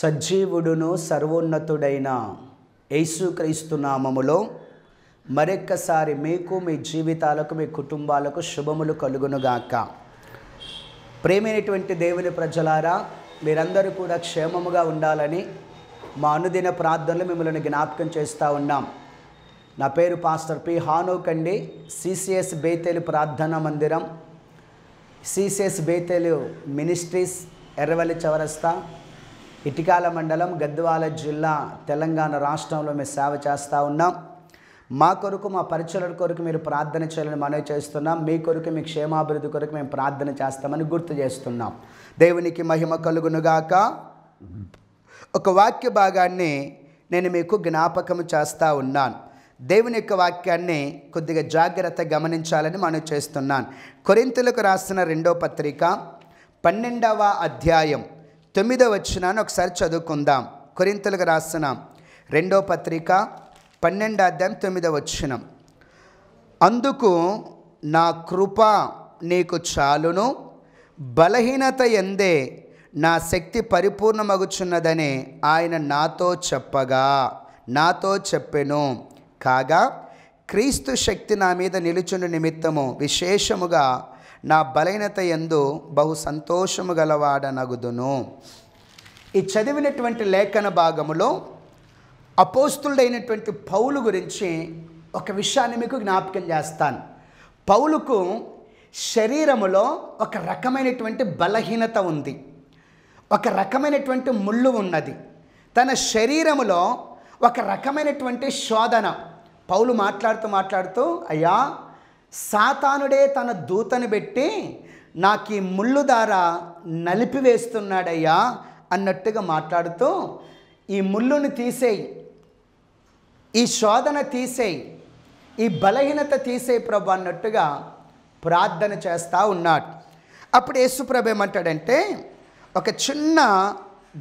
సజీవుడును సర్వోన్నతుడైన యేసుక్రీస్తు నామములో మరొక్కసారి మీకు మీ జీవితాలకు మీ కుటుంబాలకు శుభములు కలుగునుగాక ప్రేమైనటువంటి దేవుని ప్రజలారా మీరందరూ కూడా క్షేమముగా ఉండాలని మా అనుదిన ప్రార్థనలు మిమ్మల్ని జ్ఞాపకం చేస్తూ ఉన్నాం నా పేరు పాస్టర్ పి హానోకండి సిసిఎస్ బేతేలు ప్రార్థనా మందిరం CCS Bethel ministries Erravalli Chowrasta Itikyala మండలం గద్వాల జిల్లా తెలంగాణ రాష్ట్రంలో మేము సేవ చేస్తూ ఉన్నాం మా కొరకు మా పరిచయల కొరకు మీరు ప్రార్థన చేయాలని మనవి చేస్తున్నాం మీ కొరకు మీ క్షేమాభివృద్ధి కొరకు మేము ప్రార్థన చేస్తామని గుర్తు చేస్తున్నాం దేవునికి మహిమ కలుగునుగాక ఒక వాక్య భాగాన్ని నేను మీకు జ్ఞాపకం చేస్తూ ఉన్నాను దేవుని యొక్క వాక్యాన్ని కొద్దిగా జాగ్రత్త గమనించాలని మనం చేస్తున్నాను కొరింతలకు రాసిన రెండో పత్రిక పన్నెండవ అధ్యాయం తొమ్మిదో వచ్చినాను ఒకసారి చదువుకుందాం కొరింతలుగా రాస్తున్నాం రెండో పత్రిక పన్నెండో అధ్యాయం తొమ్మిదో వచ్చినం అందుకు నా కృప నీకు చాలును బలహీనత ఎందే నా శక్తి పరిపూర్ణమగుచున్నదని ఆయన నాతో చెప్పగా నాతో చెప్పెను కాగా క్రీస్తు శక్తి నా మీద నిలుచున్న నిమిత్తము విశేషముగా నా బలహీనత ఎందు బహు సంతోషము గలవాడనగుదును ఈ చదివినటువంటి లేఖన భాగములో అపోస్తుడైనటువంటి పౌలు గురించి ఒక విషయాన్ని మీకు జ్ఞాపకం చేస్తాను పౌలుకు శరీరములో ఒక రకమైనటువంటి బలహీనత ఉంది ఒక రకమైనటువంటి ముళ్ళు ఉన్నది తన శరీరములో ఒక రకమైనటువంటి శోధన పౌలు మాట్లాడుతూ మాట్లాడుతూ అయ్యా సాతానుడే తన దూతను పెట్టి నాకు ఈ ముళ్ళు దార నలిపివేస్తున్నాడయ్యా అన్నట్టుగా మాట్లాడుతూ ఈ ముళ్ళును తీసేయి ఈ శోధన తీసేయి ఈ బలహీనత తీసేయి ప్రభు అన్నట్టుగా ప్రార్థన చేస్తూ ఉన్నాడు అప్పుడు యేసుప్రభ ఏమంటాడంటే ఒక చిన్న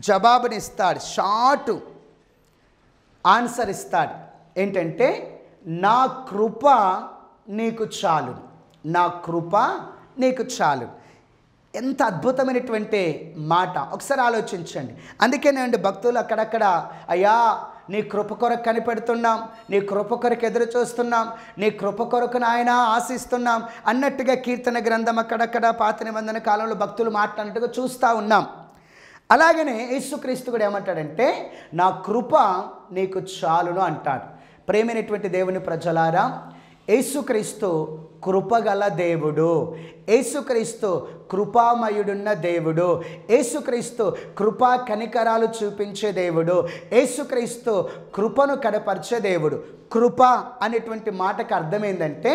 జవాబునిస్తాడు షార్ట్ ఆన్సర్ ఇస్తాడు ఏంటంటే నా కృప నీకు చాలు నా కృప నీకు చాలు ఎంత అద్భుతమైనటువంటి మాట ఒకసారి ఆలోచించండి అందుకే నేను భక్తులు అక్కడక్కడ అయ్యా నీ కృప కొరకు కనిపెడుతున్నాం నీ కృప కొరకు ఎదురు చూస్తున్నాం నీ కృప కొరకు నాయన ఆశిస్తున్నాం అన్నట్టుగా కీర్తన గ్రంథం అక్కడక్కడ పాత నిబంధన కాలంలో భక్తులు మాట్లాడినట్టుగా చూస్తూ ఉన్నాం అలాగనే యేసుక్రీస్తు కూడా ఏమంటాడంటే నా కృప నీకు చాలును అంటాడు ప్రేమైనటువంటి దేవుని ప్రజలారా యేసుక్రీస్తు కృపగల దేవుడు యేసుక్రీస్తు కృపామయుడున్న దేవుడు యేసుక్రీస్తు కృపా కనికరాలు చూపించే దేవుడు యేసుక్రీస్తు కృపను కడపరిచే దేవుడు కృప అనేటువంటి మాటకు అర్థం ఏంటంటే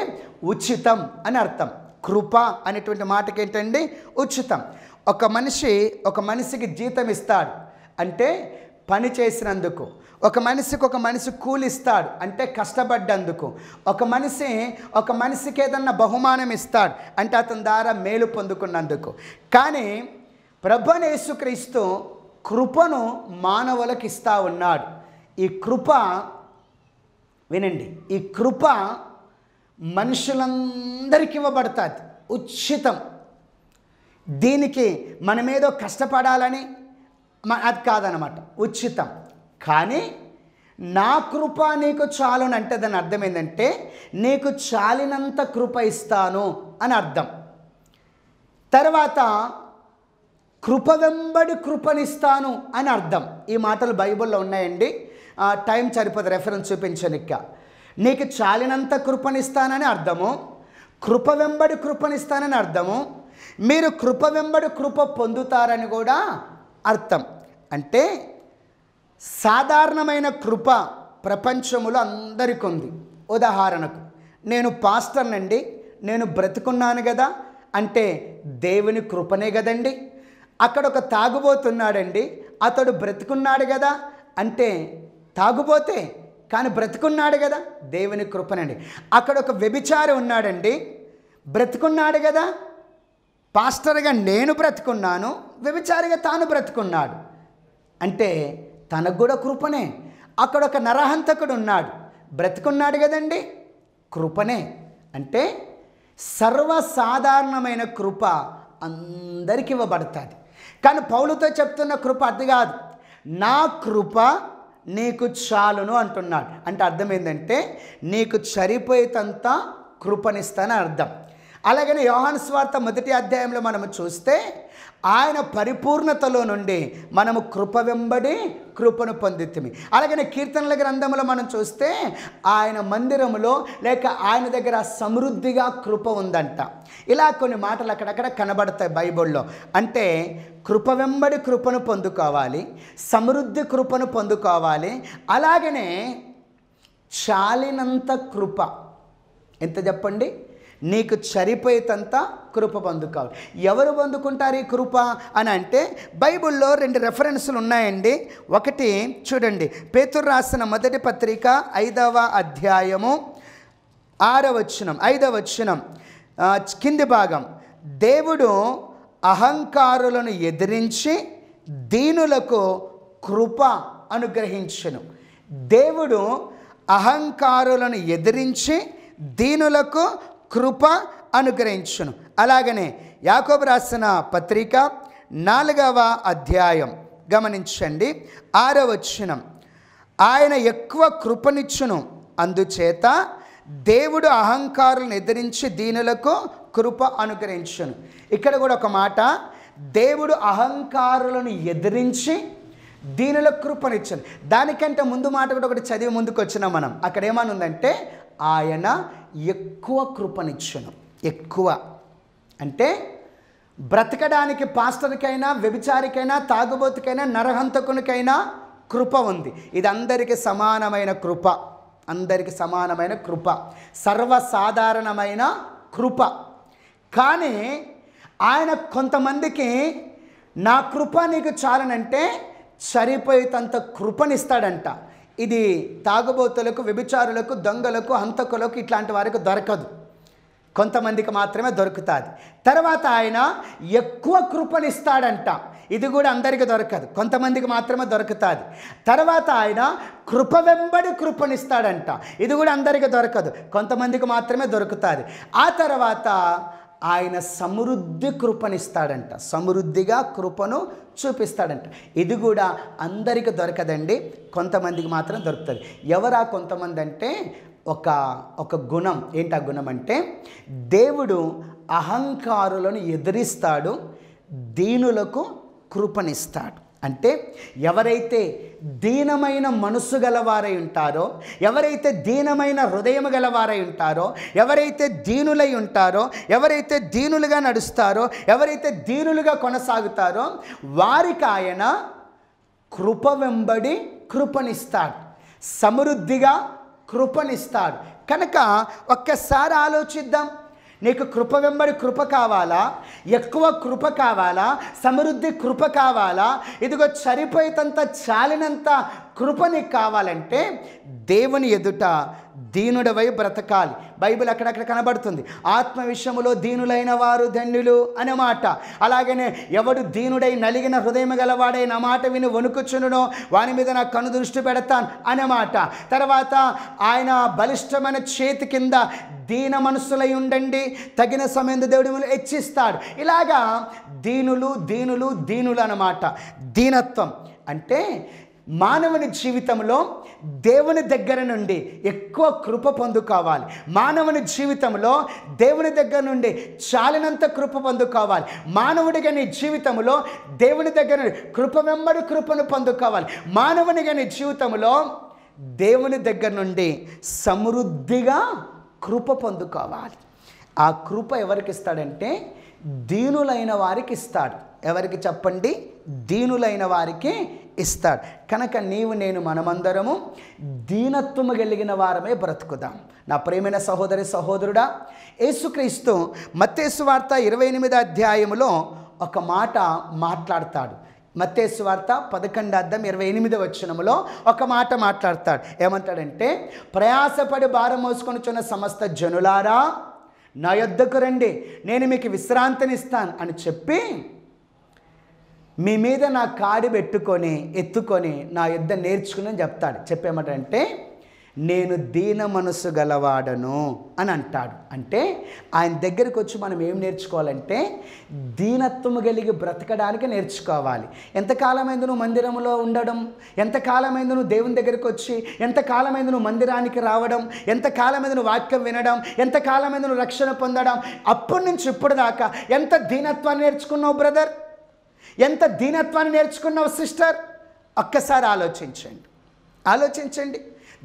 ఉచితం అని అర్థం కృప అనేటువంటి మాటకి ఏంటండి ఉచితం ఒక మనిషి ఒక మనిషికి జీతం ఇస్తాడు అంటే పని చేసినందుకు ఒక మనిషికి ఒక మనిషి కూలిస్తాడు అంటే కష్టపడ్డందుకు ఒక మనిషి ఒక మనిషికి ఏదన్నా బహుమానం ఇస్తాడు అంటే అతని ద్వారా మేలు పొందుకున్నందుకు కానీ ప్రభుని యేసుక్రీస్తు కృపను మానవులకు ఇస్తా ఉన్నాడు ఈ కృప వినండి ఈ కృప మనుషులందరికీ ఇవ్వబడుతుంది ఉచితం దీనికి మనమేదో కష్టపడాలని అది కాదనమాట ఉచితం కానీ నా కృప నీకు అని అంటే దాని అర్థం ఏంటంటే నీకు చాలినంత కృప ఇస్తాను అని అర్థం తర్వాత కృప వెంబడి కృపనిస్తాను అని అర్థం ఈ మాటలు బైబిల్లో ఉన్నాయండి టైం సరిపోదు రెఫరెన్స్ చూపించనిక్క నీకు చాలినంత కృపనిస్తానని అర్థము కృప వెంబడి కృపనిస్తానని అర్థము మీరు కృప వెంబడి కృప పొందుతారని కూడా అర్థం అంటే సాధారణమైన కృప ప్రపంచములో అందరికీ ఉంది ఉదాహరణకు నేను పాస్టర్నండి నేను బ్రతుకున్నాను కదా అంటే దేవుని కృపనే కదండి అక్కడ ఒక తాగుబోతున్నాడండి అతడు బ్రతుకున్నాడు కదా అంటే తాగుబోతే కానీ బ్రతుకున్నాడు కదా దేవుని కృపనండి అక్కడ ఒక వ్యభిచారి ఉన్నాడండి బ్రతుకున్నాడు కదా పాస్టర్గా నేను బ్రతుకున్నాను వ్యభిచారిగా తాను బ్రతుకున్నాడు అంటే తనకు కూడా కృపనే అక్కడ ఒక నరహంతకుడు ఉన్నాడు బ్రతికున్నాడు కదండి కృపనే అంటే సర్వసాధారణమైన కృప అందరికి ఇవ్వబడుతుంది కానీ పౌలుతో చెప్తున్న కృప అది కాదు నా కృప నీకు చాలును అంటున్నాడు అంటే అర్థం ఏంటంటే నీకు సరిపోయేటంత కృపనిస్తానని అర్థం అలాగనే యోహాన్ స్వార్థ మొదటి అధ్యాయంలో మనము చూస్తే ఆయన పరిపూర్ణతలో నుండి మనము కృప వెంబడి కృపను పొందితిమి అలాగనే కీర్తనల గ్రంథంలో మనం చూస్తే ఆయన మందిరంలో లేక ఆయన దగ్గర సమృద్ధిగా కృప ఉందంట ఇలా కొన్ని మాటలు అక్కడక్కడ కనబడతాయి బైబిల్లో అంటే కృప వెంబడి కృపను పొందుకోవాలి సమృద్ధి కృపను పొందుకోవాలి అలాగనే చాలినంత కృప ఎంత చెప్పండి నీకు చరిపోయేతంతా కృప పొందుకోవాలి ఎవరు పొందుకుంటారు ఈ కృప అని అంటే బైబిల్లో రెండు రెఫరెన్స్లు ఉన్నాయండి ఒకటి చూడండి పేతురు రాసిన మొదటి పత్రిక ఐదవ అధ్యాయము ఆరవచనం ఐదవచనం కింది భాగం దేవుడు అహంకారులను ఎదిరించి దీనులకు కృప అనుగ్రహించను దేవుడు అహంకారులను ఎదిరించి దీనులకు కృప అనుగ్రహించును అలాగనే యాకోబ రాసిన పత్రిక నాలుగవ అధ్యాయం గమనించండి ఆరో వచ్చినం ఆయన ఎక్కువ కృపనిచ్చును అందుచేత దేవుడు అహంకారులను ఎదిరించి దీనులకు కృప అనుగ్రహించును ఇక్కడ కూడా ఒక మాట దేవుడు అహంకారులను ఎదిరించి దీనిలో కృపనిచ్చను దానికంటే ముందు మాట కూడా ఒకటి చదివి ముందుకు వచ్చినాం మనం అక్కడ ఏమనుందంటే ఆయన ఎక్కువ కృపనిచ్చును ఎక్కువ అంటే బ్రతకడానికి పాస్టర్కైనా వ్యభిచారికైనా తాగుబోతుకైనా నరహంతకునికైనా కృప ఉంది ఇది అందరికీ సమానమైన కృప అందరికి సమానమైన కృప సర్వసాధారణమైన కృప కానీ ఆయన కొంతమందికి నా కృప నీకు చాలనంటే సరిపోయేంత కృపనిస్తాడంట ఇది తాగుబోతులకు వ్యభిచారులకు దొంగలకు హంతకులకు ఇట్లాంటి వారికి దొరకదు కొంతమందికి మాత్రమే దొరుకుతుంది తర్వాత ఆయన ఎక్కువ కృపనిస్తాడంట ఇది కూడా అందరికీ దొరకదు కొంతమందికి మాత్రమే దొరుకుతుంది తర్వాత ఆయన కృప వెంబడి కృపనిస్తాడంట ఇది కూడా అందరికీ దొరకదు కొంతమందికి మాత్రమే దొరుకుతుంది ఆ తర్వాత ఆయన సమృద్ధి కృపనిస్తాడంట సమృద్ధిగా కృపను చూపిస్తాడంట ఇది కూడా అందరికీ దొరకదండి కొంతమందికి మాత్రం దొరుకుతుంది ఎవరా కొంతమంది అంటే ఒక ఒక గుణం ఏంటి ఆ గుణం అంటే దేవుడు అహంకారులను ఎదిరిస్తాడు దీనులకు కృపనిస్తాడు అంటే ఎవరైతే దీనమైన మనస్సు గలవారై ఉంటారో ఎవరైతే దీనమైన హృదయం గలవారై ఉంటారో ఎవరైతే దీనులై ఉంటారో ఎవరైతే దీనులుగా నడుస్తారో ఎవరైతే దీనులుగా కొనసాగుతారో వారికి ఆయన కృప వెంబడి కృపణిస్తాడు సమృద్ధిగా కృపనిస్తాడు కనుక ఒక్కసారి ఆలోచిద్దాం నీకు కృప వెంబడి కృప కావాలా ఎక్కువ కృప కావాలా సమృద్ధి కృప కావాలా ఇదిగో చనిపోయేంత చాలినంత కృపని కావాలంటే దేవుని ఎదుట దీనుడవై బ్రతకాలి బైబిల్ అక్కడక్కడ కనబడుతుంది ఆత్మ విషయంలో దీనులైన వారు ధన్యులు అనే మాట అలాగనే ఎవడు దీనుడై నలిగిన హృదయం గలవాడై నా మాట విని వణుకుచునునో వాని మీద నా కను దృష్టి పెడతాను అనే మాట తర్వాత ఆయన బలిష్టమైన చేతి కింద దీన మనసులై ఉండండి తగిన సమయంలో దేవుడు మిమ్మల్ని హెచ్చిస్తాడు ఇలాగా దీనులు దీనులు దీనులు అన్నమాట దీనత్వం అంటే మానవుని జీవితంలో దేవుని దగ్గర నుండి ఎక్కువ కృప పొందుకోవాలి మానవుని జీవితంలో దేవుని దగ్గర నుండి చాలినంత కృప పొందుకోవాలి మానవుడిగా నీ జీవితంలో దేవుని దగ్గర నుండి కృప వెంబడి కృపను పొందుకోవాలి మానవునిగా నీ జీవితంలో దేవుని దగ్గర నుండి సమృద్ధిగా కృప పొందుకోవాలి ఆ కృప ఎవరికి ఇస్తాడంటే దీనులైన వారికి ఇస్తాడు ఎవరికి చెప్పండి దీనులైన వారికి ఇస్తాడు కనుక నీవు నేను మనమందరము దీనత్వము కలిగిన వారమే బ్రతుకుదాం నా ప్రేమైన సహోదరి సహోదరుడా యేసుక్రీస్తు మత్తేసు వార్త ఇరవై ఎనిమిది అధ్యాయంలో ఒక మాట మాట్లాడతాడు మత్తేసు వార్త పదకొండు అర్థం ఇరవై ఎనిమిది వచ్చినములో ఒక మాట మాట్లాడతాడు ఏమంటాడంటే ప్రయాసపడి భారం మోసుకొని చిన్న సమస్త జనులారా నా యొద్దకు రండి నేను మీకు విశ్రాంతినిస్తాను అని చెప్పి మీ మీద నా కాడి పెట్టుకొని ఎత్తుకొని నా యుద్ధ నేర్చుకుని చెప్తాడు చెప్పేమంటే నేను దీన మనసు గలవాడను అని అంటాడు అంటే ఆయన దగ్గరికి వచ్చి మనం ఏం నేర్చుకోవాలంటే దీనత్వము కలిగి బ్రతకడానికి నేర్చుకోవాలి ఎంతకాలమైంది నువ్వు మందిరంలో ఉండడం ఎంతకాలమైంది నువ్వు దేవుని దగ్గరికి వచ్చి ఎంతకాలమైంది నువ్వు మందిరానికి రావడం ఎంతకాలమైంది నువ్వు వాక్యం వినడం ఎంతకాలమైంది నువ్వు రక్షణ పొందడం అప్పటి నుంచి ఇప్పుడు దాకా ఎంత దీనత్వాన్ని నేర్చుకున్నావు బ్రదర్ ఎంత దీనత్వాన్ని నేర్చుకున్నావు సిస్టర్ ఒక్కసారి ఆలోచించండి ఆలోచించండి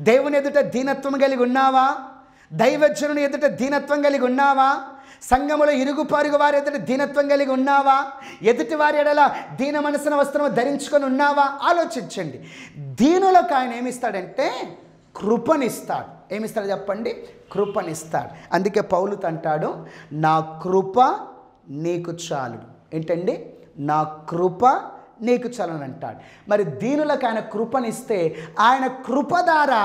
దేవుని ఎదుట దీనత్వం కలిగి ఉన్నావా దైవజనుని ఎదుట దీనత్వం కలిగి ఉన్నావా సంఘములో ఇరుగు పరుగు వారి ఎదుట దీనత్వం కలిగి ఉన్నావా ఎదుటి వారి ఎడల దీన మనసున వస్త్రము ధరించుకొని ఉన్నావా ఆలోచించండి దీనులకు ఆయన ఏమిస్తాడంటే కృపనిస్తాడు ఏమిస్తాడు చెప్పండి కృపనిస్తాడు అందుకే పౌలుతంటాడు నా కృప నీకు చాలు ఏంటండి నా కృప నీకు చలనంటాడు మరి దీనులకు ఆయన కృపనిస్తే ఆయన కృప ద్వారా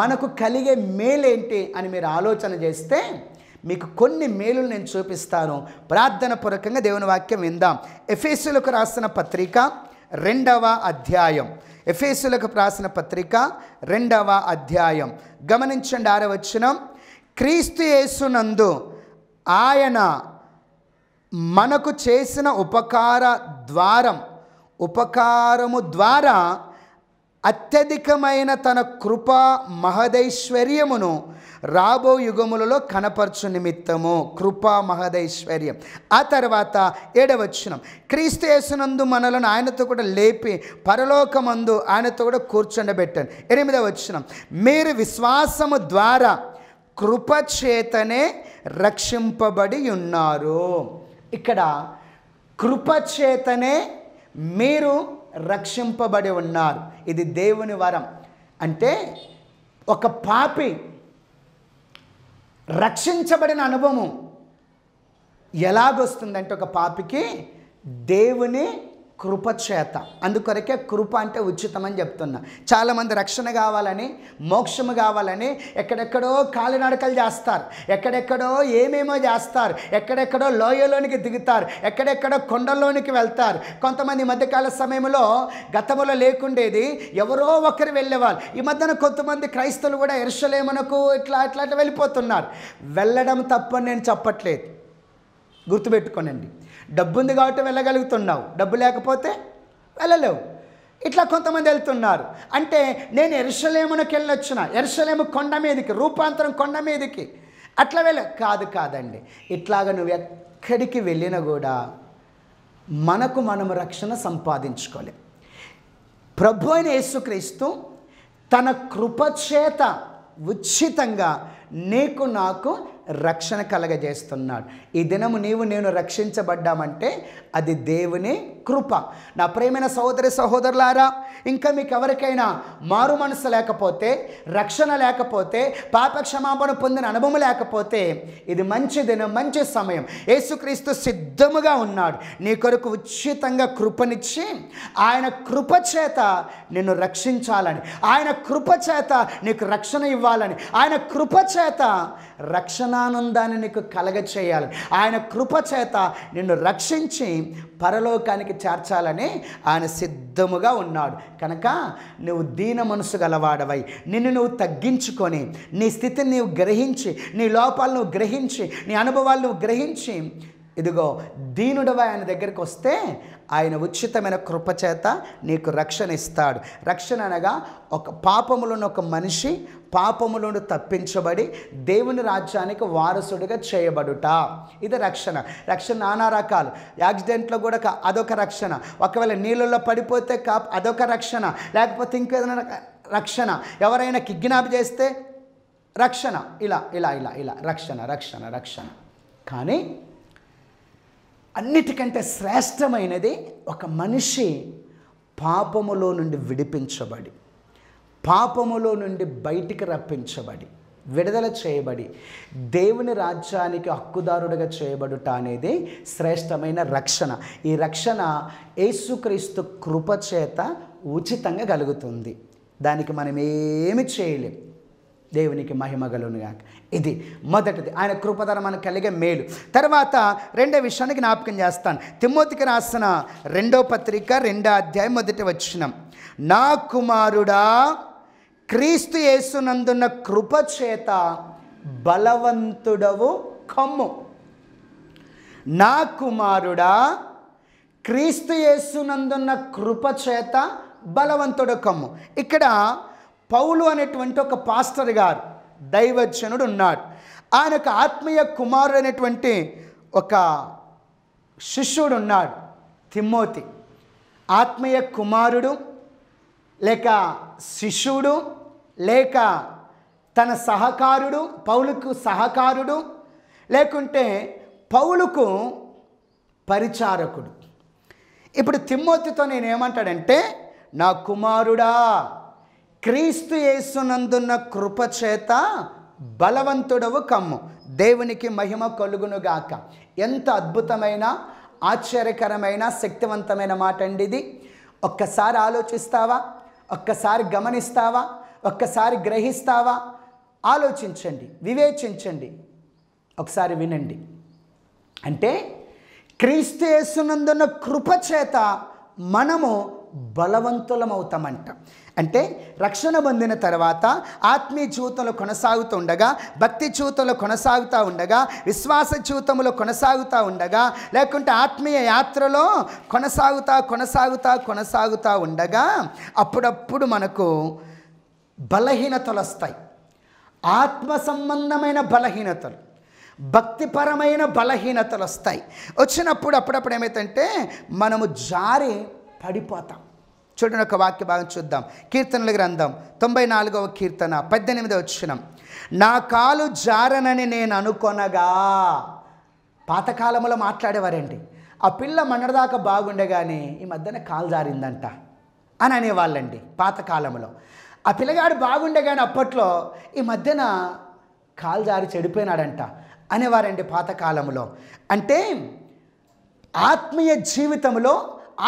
మనకు కలిగే మేలేంటి అని మీరు ఆలోచన చేస్తే మీకు కొన్ని మేలులు నేను చూపిస్తాను ప్రార్థన పూర్వకంగా దేవుని వాక్యం విందాం ఎఫేసులకు రాసిన పత్రిక రెండవ అధ్యాయం ఎఫేసులకు రాసిన పత్రిక రెండవ అధ్యాయం గమనించండి ఆరవచనం క్రీస్తు యేసునందు ఆయన మనకు చేసిన ఉపకార ద్వారం ఉపకారము ద్వారా అత్యధికమైన తన కృప మహదైశ్వర్యమును రాబో యుగములలో కనపరచు నిమిత్తము కృప మహదైశ్వర్యం ఆ తర్వాత ఏడవచ్చునం క్రీస్తు యేసునందు మనలను ఆయనతో కూడా లేపి పరలోకమందు ఆయనతో కూడా కూర్చుండబెట్టాను వచ్చినం మీరు విశ్వాసము ద్వారా కృపచేతనే రక్షింపబడి ఉన్నారు ఇక్కడ కృపచేతనే మీరు రక్షింపబడి ఉన్నారు ఇది దేవుని వరం అంటే ఒక పాపి రక్షించబడిన అనుభవం ఎలాగొస్తుందంటే ఒక పాపికి దేవుని కృపచేత అందుకొరకే కృప అంటే ఉచితమని చెప్తున్నా చాలామంది రక్షణ కావాలని మోక్షము కావాలని ఎక్కడెక్కడో కాలినడకలు చేస్తారు ఎక్కడెక్కడో ఏమేమో చేస్తారు ఎక్కడెక్కడో లోయలోనికి దిగుతారు ఎక్కడెక్కడో కొండల్లోనికి వెళ్తారు కొంతమంది మధ్యకాల సమయంలో గతంలో లేకుండేది ఎవరో ఒకరు వెళ్ళేవాళ్ళు ఈ మధ్యన కొంతమంది క్రైస్తవులు కూడా ఎరుసలేమనకు ఇట్లా ఇట్లా వెళ్ళిపోతున్నారు వెళ్ళడం తప్పని నేను చెప్పట్లేదు గుర్తుపెట్టుకోనండి డబ్బు ఉంది కాబట్టి వెళ్ళగలుగుతున్నావు డబ్బు లేకపోతే వెళ్ళలేవు ఇట్లా కొంతమంది వెళ్తున్నారు అంటే నేను ఎరుసలేమునకి వెళ్ళొచ్చిన ఎరుసలేము కొండ మీదకి రూపాంతరం కొండ మీదకి అట్లా వెళ్ళ కాదు కాదండి ఇట్లాగ నువ్వు ఎక్కడికి వెళ్ళినా కూడా మనకు మనము రక్షణ సంపాదించుకోలే ప్రభు అయిన యేసుక్రీస్తు తన కృపచేత ఉచితంగా నీకు నాకు రక్షణ కలగజేస్తున్నాడు ఈ దినము నీవు నేను రక్షించబడ్డామంటే అది దేవుని కృప నా ప్రేమైన సహోదరి సహోదరులారా ఇంకా మీకు ఎవరికైనా మారు మనసు లేకపోతే రక్షణ లేకపోతే పాపక్షమాపణ పొందిన అనుభవం లేకపోతే ఇది మంచి దినం మంచి సమయం యేసుక్రీస్తు సిద్ధముగా ఉన్నాడు నీ కొరకు ఉచితంగా కృపనిచ్చి ఆయన కృప చేత నిన్ను రక్షించాలని ఆయన కృప చేత నీకు రక్షణ ఇవ్వాలని ఆయన కృప చేత రక్షణానందాన్ని నీకు కలగచేయాలి ఆయన కృప చేత నిన్ను రక్షించి పరలోకానికి చేర్చాలని ఆయన సిద్ధముగా ఉన్నాడు కనుక నువ్వు దీన మనసు గలవాడవై నిన్ను నువ్వు తగ్గించుకొని నీ స్థితిని నువ్వు గ్రహించి నీ లోపాలను గ్రహించి నీ అనుభవాలను గ్రహించి ఇదిగో దీనుడవ ఆయన దగ్గరికి వస్తే ఆయన ఉచితమైన కృపచేత నీకు రక్షణ ఇస్తాడు రక్షణ అనగా ఒక పాపములను ఒక మనిషి పాపములను తప్పించబడి దేవుని రాజ్యానికి వారసుడిగా చేయబడుట ఇది రక్షణ రక్షణ నానా రకాలు యాక్సిడెంట్లో కూడా అదొక రక్షణ ఒకవేళ నీళ్ళల్లో పడిపోతే కా అదొక రక్షణ లేకపోతే ఇంకేదైనా రక్షణ ఎవరైనా కిగ్నాప్ చేస్తే రక్షణ ఇలా ఇలా ఇలా ఇలా రక్షణ రక్షణ రక్షణ కానీ అన్నిటికంటే శ్రేష్టమైనది ఒక మనిషి పాపములో నుండి విడిపించబడి పాపములో నుండి బయటికి రప్పించబడి విడుదల చేయబడి దేవుని రాజ్యానికి హక్కుదారుడిగా చేయబడుట అనేది శ్రేష్టమైన రక్షణ ఈ రక్షణ యేసుక్రీస్తు చేత ఉచితంగా కలుగుతుంది దానికి మనం ఏమి చేయలేం దేవునికి మహిమ గాక ఇది మొదటిది ఆయన కృపధర మనకు కలిగే మేలు తర్వాత రెండో విషయానికి జ్ఞాపకం చేస్తాను తిమ్మోతికి రాసిన రెండో పత్రిక రెండో అధ్యాయం మొదటి వచ్చినాం నా కుమారుడా క్రీస్తు యేసునందున్న కృపచేత బలవంతుడవు కమ్ము నా కుమారుడా క్రీస్తు యేసునందున్న కృపచేత బలవంతుడు కమ్ము ఇక్కడ పౌలు అనేటువంటి ఒక పాస్టర్ గారు దైవజనుడు ఉన్నాడు ఆయనకు ఆత్మీయ కుమారుడు అనేటువంటి ఒక శిష్యుడు ఉన్నాడు తిమ్మోతి ఆత్మీయ కుమారుడు లేక శిష్యుడు లేక తన సహకారుడు పౌలుకు సహకారుడు లేకుంటే పౌలుకు పరిచారకుడు ఇప్పుడు తిమ్మోతితో ఏమంటాడంటే నా కుమారుడా క్రీస్తు యేసునందున్న కృపచేత బలవంతుడవు కమ్ము దేవునికి మహిమ కలుగునుగాక ఎంత అద్భుతమైన ఆశ్చర్యకరమైన శక్తివంతమైన మాట అండి ఇది ఒక్కసారి ఆలోచిస్తావా ఒక్కసారి గమనిస్తావా ఒక్కసారి గ్రహిస్తావా ఆలోచించండి వివేచించండి ఒకసారి వినండి అంటే క్రీస్తు యేసునందున్న కృపచేత మనము బలవంతులమవుతామంట అంటే రక్షణ పొందిన తర్వాత ఆత్మీయ జీవితంలో కొనసాగుతూ ఉండగా భక్తి జీవితంలో కొనసాగుతూ ఉండగా విశ్వాస జీవితంలో కొనసాగుతూ ఉండగా లేకుంటే ఆత్మీయ యాత్రలో కొనసాగుతా కొనసాగుతా కొనసాగుతూ ఉండగా అప్పుడప్పుడు మనకు బలహీనతలు వస్తాయి ఆత్మ సంబంధమైన బలహీనతలు భక్తిపరమైన బలహీనతలు వస్తాయి వచ్చినప్పుడు అప్పుడప్పుడు ఏమైతుంటే మనము జారి పడిపోతాం చూడండి ఒక వాక్య భాగం చూద్దాం కీర్తనల గ్రంథం తొంభై నాలుగవ కీర్తన పద్దెనిమిదవ వచ్చినం నా కాలు జారనని నేను అనుకొనగా పాతకాలంలో మాట్లాడేవారండి ఆ పిల్ల మనదాకా బాగుండగానే ఈ మధ్యన కాలు జారిందంట అని అనేవాళ్ళండి పాతకాలంలో ఆ పిల్లగాడు బాగుండగానే అప్పట్లో ఈ మధ్యన కాలు జారి చెడిపోయినాడంట అనేవారండి పాతకాలంలో అంటే ఆత్మీయ జీవితంలో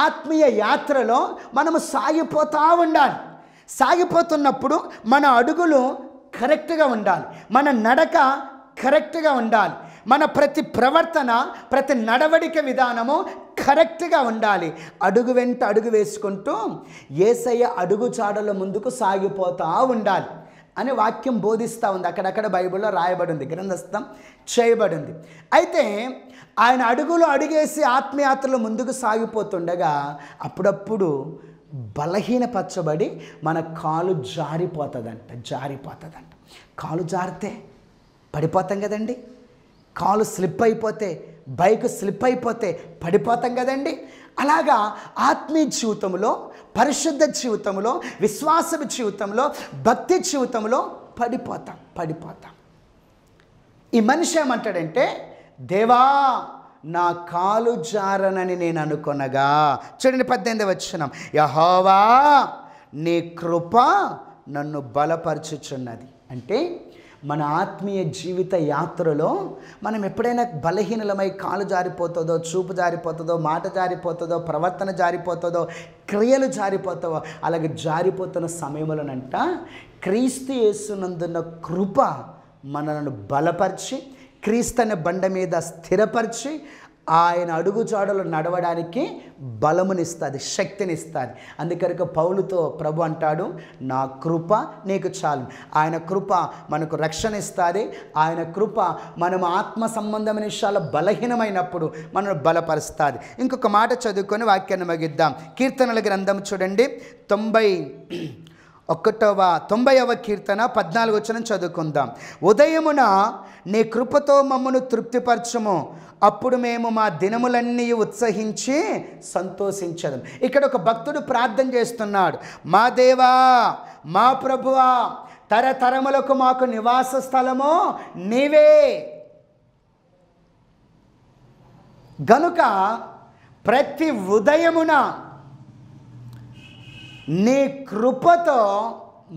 ఆత్మీయ యాత్రలో మనము సాగిపోతూ ఉండాలి సాగిపోతున్నప్పుడు మన అడుగులు కరెక్ట్గా ఉండాలి మన నడక కరెక్ట్గా ఉండాలి మన ప్రతి ప్రవర్తన ప్రతి నడవడిక విధానము కరెక్ట్గా ఉండాలి అడుగు వెంట అడుగు వేసుకుంటూ ఏసయ్య అడుగు చాడల ముందుకు సాగిపోతూ ఉండాలి అని వాక్యం బోధిస్తూ ఉంది అక్కడక్కడ బైబిల్లో రాయబడి ఉంది గ్రంథస్థం చేయబడింది అయితే ఆయన అడుగులు అడుగేసి ఆత్మయాత్రలు ముందుకు సాగిపోతుండగా అప్పుడప్పుడు బలహీనపరచబడి మన కాలు జారిపోతుందంట జారిపోతుందంట కాలు జారితే పడిపోతాం కదండి కాలు స్లిప్ అయిపోతే బైక్ స్లిప్ అయిపోతే పడిపోతాం కదండి అలాగా ఆత్మీయ జీవితంలో పరిశుద్ధ జీవితంలో విశ్వాస జీవితంలో భక్తి జీవితంలో పడిపోతాం పడిపోతాం ఈ మనిషి ఏమంటాడంటే దేవా నా కాలు జారనని నేను అనుకొనగా చూడండి పద్దెనిమిది వచ్చినం యహోవా నీ కృప నన్ను బలపరచుచున్నది అంటే మన ఆత్మీయ జీవిత యాత్రలో మనం ఎప్పుడైనా బలహీనలమై కాలు జారిపోతుందో చూపు జారిపోతుందో మాట జారిపోతుందో ప్రవర్తన జారిపోతుందో క్రియలు జారిపోతావో అలాగే జారిపోతున్న సమయంలోనంట క్రీస్తు యేసునందున్న కృప మనలను బలపరిచి క్రీస్తని బండ మీద స్థిరపరిచి ఆయన అడుగుజాడలు నడవడానికి బలమునిస్తుంది శక్తినిస్తుంది అందుకనుక పౌలుతో ప్రభు అంటాడు నా కృప నీకు చాలు ఆయన కృప మనకు రక్షణ ఇస్తుంది ఆయన కృప మనం ఆత్మ సంబంధమైన విషయాలు బలహీనమైనప్పుడు మనను బలపరుస్తుంది ఇంకొక మాట చదువుకొని వాక్యాన్ని మగిద్దాం కీర్తనల గ్రంథం చూడండి తొంభై ఒక్కటవ తొంభైవ కీర్తన పద్నాలుగు వచ్చిన చదువుకుందాం ఉదయమున నీ కృపతో మమ్మను తృప్తిపరచము అప్పుడు మేము మా దినములన్నీ ఉత్సహించి సంతోషించదు ఇక్కడ ఒక భక్తుడు ప్రార్థన చేస్తున్నాడు మా దేవా మా ప్రభువా తరతరములకు మాకు నివాస స్థలము నీవే గనుక ప్రతి ఉదయమున నీ కృపతో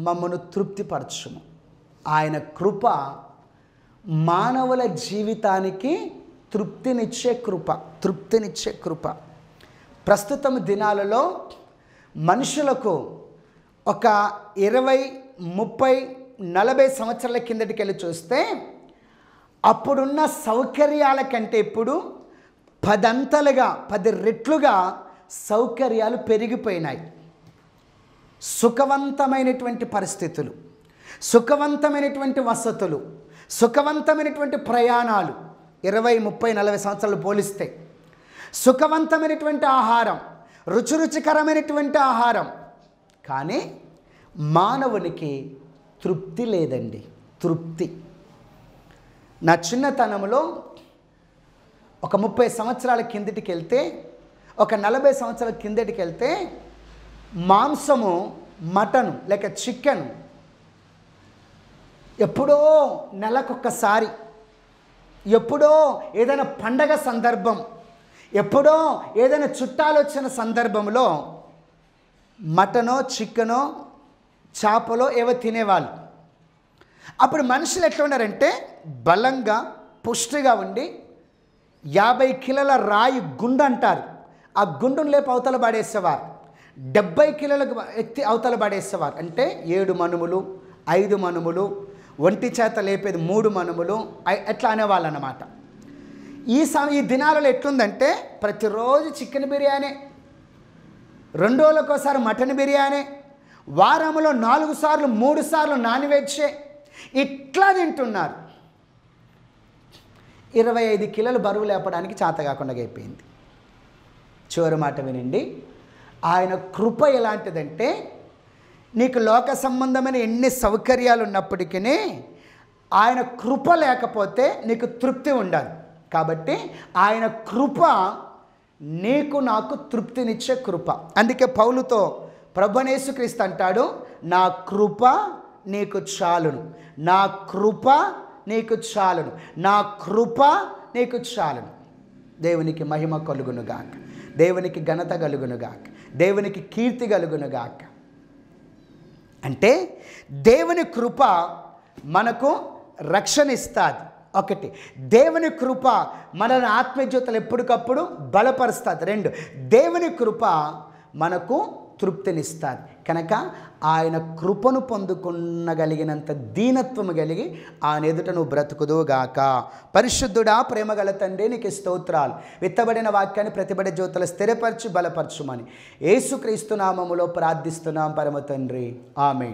మమ్మను తృప్తిపరచుము ఆయన కృప మానవుల జీవితానికి తృప్తినిచ్చే కృప తృప్తినిచ్చే కృప ప్రస్తుతం దినాలలో మనుషులకు ఒక ఇరవై ముప్పై నలభై సంవత్సరాల కిందటికి వెళ్ళి చూస్తే అప్పుడున్న సౌకర్యాల కంటే ఇప్పుడు పదంతలుగా పది రెట్లుగా సౌకర్యాలు పెరిగిపోయినాయి సుఖవంతమైనటువంటి పరిస్థితులు సుఖవంతమైనటువంటి వసతులు సుఖవంతమైనటువంటి ప్రయాణాలు ఇరవై ముప్పై నలభై సంవత్సరాలు పోలిస్తే సుఖవంతమైనటువంటి ఆహారం రుచి రుచికరమైనటువంటి ఆహారం కానీ మానవునికి తృప్తి లేదండి తృప్తి నా చిన్నతనంలో ఒక ముప్పై సంవత్సరాల కిందటికి వెళ్తే ఒక నలభై సంవత్సరాల కిందటికి వెళ్తే మాంసము మటను లేక చికెన్ ఎప్పుడో నెలకొక్కసారి ఎప్పుడో ఏదైనా పండగ సందర్భం ఎప్పుడో ఏదైనా చుట్టాలు వచ్చిన సందర్భంలో మటనో చికెనో చేపలో ఏవో తినేవాళ్ళు అప్పుడు మనుషులు ఎట్లున్నారంటే బలంగా పుష్టిగా ఉండి యాభై కిలోల రాయి గుండు అంటారు ఆ గుండును లేపు అవతల పడేసేవారు డెబ్బై కిలోలకు ఎత్తి అవతల పడేసేవారు అంటే ఏడు మనుములు ఐదు మనుములు ఒంటి చేత లేపేది మూడు మనుములు ఎట్లా అనేవాళ్ళు అనమాట ఈ సమ ఈ దినాలలో ఎట్లుందంటే ప్రతిరోజు చికెన్ బిర్యానీ రెండు మటన్ బిర్యానీ వారంలో నాలుగు సార్లు మూడు సార్లు నాన్ వెజ్జే ఇట్లా తింటున్నారు ఇరవై ఐదు కిలోలు బరువు లేపడానికి చేత కాకుండా అయిపోయింది చివరి మాట వినండి ఆయన కృప ఎలాంటిదంటే నీకు లోక సంబంధమైన ఎన్ని సౌకర్యాలు ఉన్నప్పటికీ ఆయన కృప లేకపోతే నీకు తృప్తి ఉండాలి కాబట్టి ఆయన కృప నీకు నాకు తృప్తినిచ్చే కృప అందుకే పౌలుతో ప్రభనేసుక్రీస్తు అంటాడు నా కృప నీకు చాలును నా కృప నీకు చాలును నా కృప నీకు చాలును దేవునికి మహిమ కలుగునుగాక దేవునికి ఘనత కలుగునుగాక దేవునికి కీర్తి కలుగునుగాక అంటే దేవుని కృప మనకు రక్షణ ఇస్తుంది ఒకటి దేవుని కృప మనల్ని ఆత్మజ్యోతులు ఎప్పటికప్పుడు బలపరుస్తుంది రెండు దేవుని కృప మనకు తృప్తినిస్తారు కనుక ఆయన కృపను పొందుకున్నగలిగినంత దీనత్వము కలిగి ఆయన ఎదుట నువ్వు బ్రతుకుదువుగాక పరిశుద్ధుడా ప్రేమగల తండ్రి నీకు స్తోత్రాలు విత్తబడిన వాక్యాన్ని ప్రతిబడి జ్యోతులు స్థిరపరచు బలపరచుమని ఏసుక్రీస్తు నామములో ప్రార్థిస్తున్నాం పరమ తండ్రి ఆమె